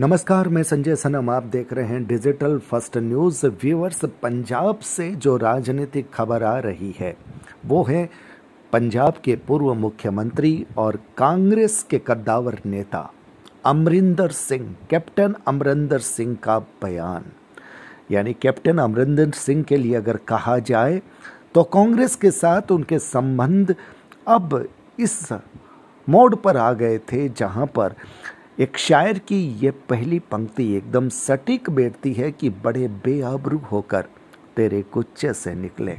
नमस्कार मैं संजय सनम आप देख रहे हैं digital first news viewers Punjab से जो राजनीतिक खबर आ रही है वो है पंजाब के पूर्व मुख्यमंत्री और कांग्रेस के कद्दावर नेता अमरिंदर सिंह कैप्टन अमरिंदर सिंह का बयान यानी कैप्टन अमरिंदर सिंह के लिए अगर कहा जाए तो कांग्रेस के साथ उनके संबंध अब इस मोड़ पर आ गए थे जहां पर एक शायर की ये पहली पंक्ति एकदम सटीक बैठती है कि बड़े बेअबरू होकर तेरे कुच्चे से निकले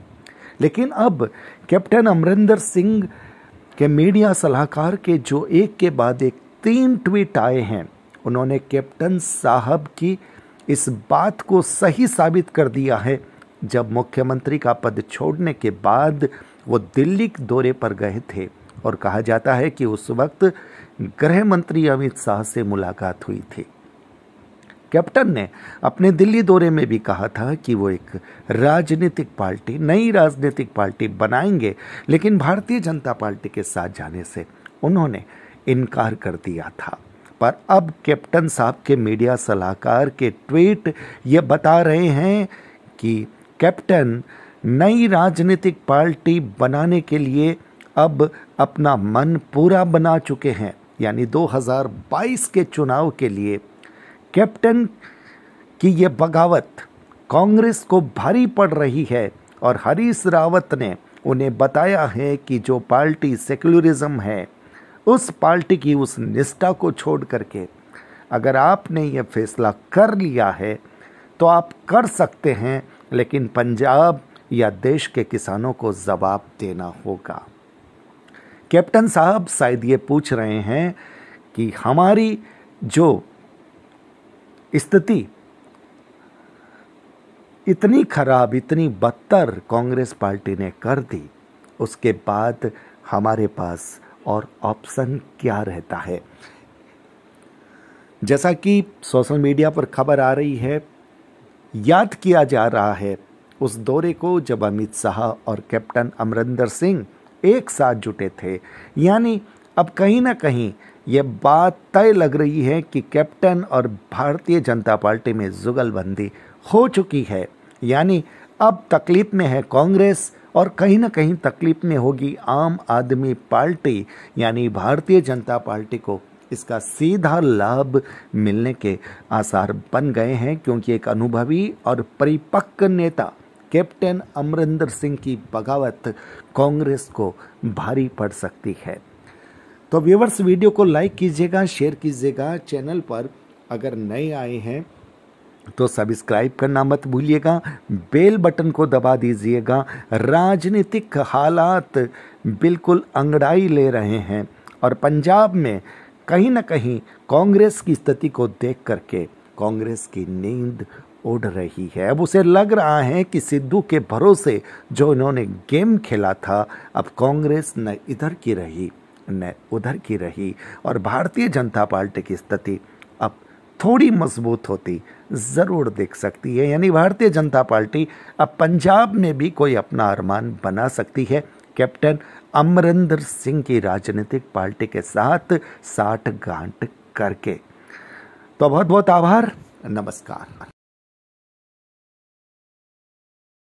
लेकिन अब कैप्टन अमरिंदर सिंह के मीडिया सलाहकार के जो एक के बाद एक तीन ट्वीट आए हैं उन्होंने कैप्टन साहब की इस बात को सही साबित कर दिया है जब मुख्यमंत्री का पद छोड़ने के बाद वो दिल्ली दौरे पर गए थे और कहा जाता है कि उस वक्त गृह मंत्री अमित शाह से मुलाकात हुई थी कैप्टन ने अपने दिल्ली दौरे में भी कहा था कि वो एक राजनीतिक पार्टी नई राजनीतिक पार्टी बनाएंगे लेकिन भारतीय जनता पार्टी के साथ जाने से उन्होंने इनकार कर दिया था पर अब कैप्टन साहब के मीडिया सलाहकार के ट्वीट ये बता रहे हैं कि कैप्टन नई राजनीतिक पार्टी बनाने के लिए अब अपना मन पूरा बना चुके हैं यानी 2022 के चुनाव के लिए कैप्टन की ये बगावत कांग्रेस को भारी पड़ रही है और हरीश रावत ने उन्हें बताया है कि जो पार्टी सेक्युलरिज्म है उस पार्टी की उस निष्ठा को छोड़ करके अगर आपने ये फैसला कर लिया है तो आप कर सकते हैं लेकिन पंजाब या देश के किसानों को जवाब देना होगा कैप्टन साहब शायद ये पूछ रहे हैं कि हमारी जो स्थिति इतनी खराब इतनी बदतर कांग्रेस पार्टी ने कर दी उसके बाद हमारे पास और ऑप्शन क्या रहता है जैसा कि सोशल मीडिया पर खबर आ रही है याद किया जा रहा है उस दौरे को जब अमित शाह और कैप्टन अमरिंदर सिंह एक साथ जुटे थे यानी अब कहीं ना कहीं यह बात तय लग रही है कि कैप्टन और भारतीय जनता पार्टी में जुगलबंदी हो चुकी है यानी अब तकलीफ में है कांग्रेस और कहीं ना कहीं तकलीफ में होगी आम आदमी पार्टी यानी भारतीय जनता पार्टी को इसका सीधा लाभ मिलने के आसार बन गए हैं क्योंकि एक अनुभवी और परिपक्व नेता कैप्टन अमरिंदर सिंह की बगावत कांग्रेस को भारी पड़ सकती है तो व्यूवर्स वीडियो को लाइक कीजिएगा शेयर कीजिएगा चैनल पर अगर नए आए हैं तो सब्सक्राइब करना मत भूलिएगा बेल बटन को दबा दीजिएगा राजनीतिक हालात बिल्कुल अंगड़ाई ले रहे हैं और पंजाब में कहीं ना कहीं कांग्रेस की स्थिति को देख करके कांग्रेस की नींद उड़ रही है अब उसे लग रहा है कि सिद्धू के भरोसे जो इन्होंने गेम खेला था अब कांग्रेस न इधर की रही न उधर की रही और भारतीय जनता पार्टी की स्थिति अब थोड़ी मजबूत होती ज़रूर देख सकती है यानी भारतीय जनता पार्टी अब पंजाब में भी कोई अपना अरमान बना सकती है कैप्टन अमरिंदर सिंह की राजनीतिक पार्टी के साथ साठ गांठ करके तो बहुत बहुत आभार नमस्कार